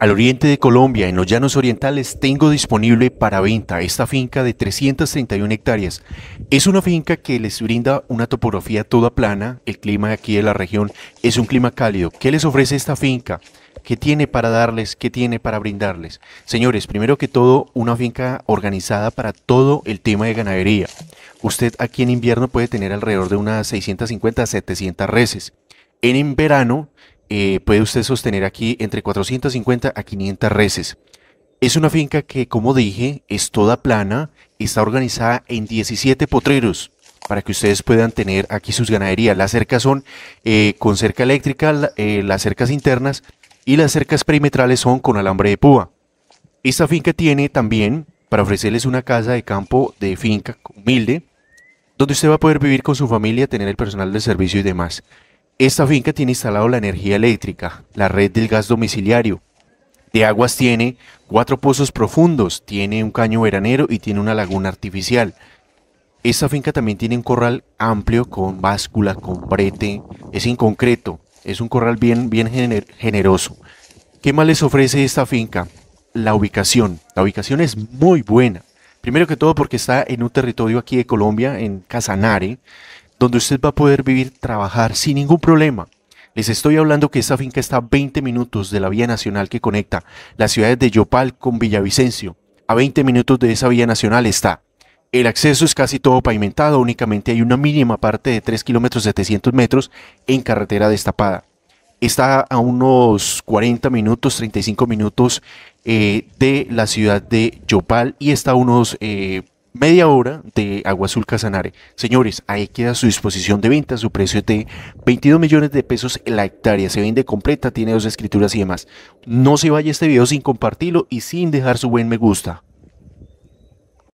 Al oriente de Colombia, en los llanos orientales, tengo disponible para venta esta finca de 331 hectáreas. Es una finca que les brinda una topografía toda plana, el clima aquí de la región es un clima cálido. ¿Qué les ofrece esta finca? ¿Qué tiene para darles? ¿Qué tiene para brindarles? Señores, primero que todo, una finca organizada para todo el tema de ganadería. Usted aquí en invierno puede tener alrededor de unas 650 a 700 reses. En, en verano eh, puede usted sostener aquí entre 450 a 500 reses. Es una finca que, como dije, es toda plana, está organizada en 17 potreros para que ustedes puedan tener aquí sus ganaderías. Las cercas son eh, con cerca eléctrica, eh, las cercas internas y las cercas perimetrales son con alambre de púa. Esta finca tiene también para ofrecerles una casa de campo de finca humilde, donde usted va a poder vivir con su familia, tener el personal de servicio y demás. Esta finca tiene instalado la energía eléctrica, la red del gas domiciliario. De aguas tiene cuatro pozos profundos, tiene un caño veranero y tiene una laguna artificial. Esta finca también tiene un corral amplio con báscula, con prete. es inconcreto, es un corral bien, bien generoso. ¿Qué más les ofrece esta finca? La ubicación. La ubicación es muy buena. Primero que todo porque está en un territorio aquí de Colombia, en Casanare, donde usted va a poder vivir, trabajar sin ningún problema. Les estoy hablando que esta finca está a 20 minutos de la vía nacional que conecta las ciudades de Yopal con Villavicencio. A 20 minutos de esa vía nacional está. El acceso es casi todo pavimentado, únicamente hay una mínima parte de 3 kilómetros 700 metros en carretera destapada. Está a unos 40 minutos, 35 minutos eh, de la ciudad de Yopal y está a unos eh, media hora de Agua Azul Casanare. Señores, ahí queda a su disposición de venta, su precio es de 22 millones de pesos la hectárea. Se vende completa, tiene dos escrituras y demás. No se vaya este video sin compartirlo y sin dejar su buen me gusta.